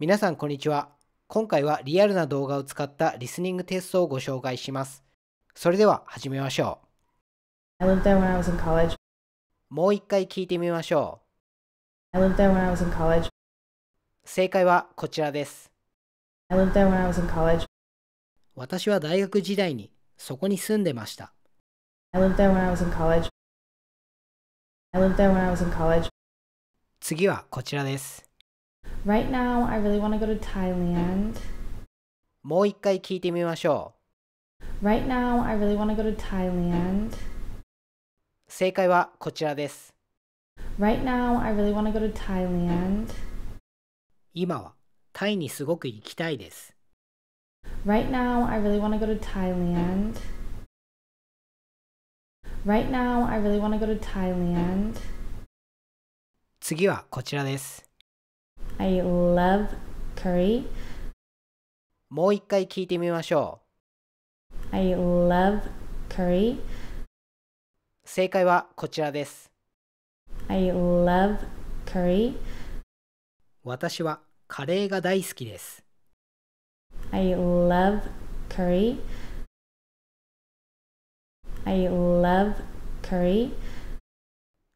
皆さんこんにちは。今回はリアルな動画を使ったリスニングテストをご紹介します。それでは始めましょう。もう一回聞いてみましょう。正解はこちらです。私は大学時代にそこに住んでました。次はこちらです。Right now, I really want to go to Thailand. もう一回聞いてみましょう。Right now, I really want to go to Thailand. 正解はこちらです。Right now, I really want to go to Thailand. 今はタイにすごく行きたいです。Right now, I really want to go to Thailand. Right now, I really want to go to Thailand. 次はこちらです。I love curry. もう一回聞いてみましょう。I love curry. 正解はこちらです。I love curry. 私はカレーが大好きです。I love curry. I love curry.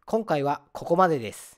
今回はここまでです。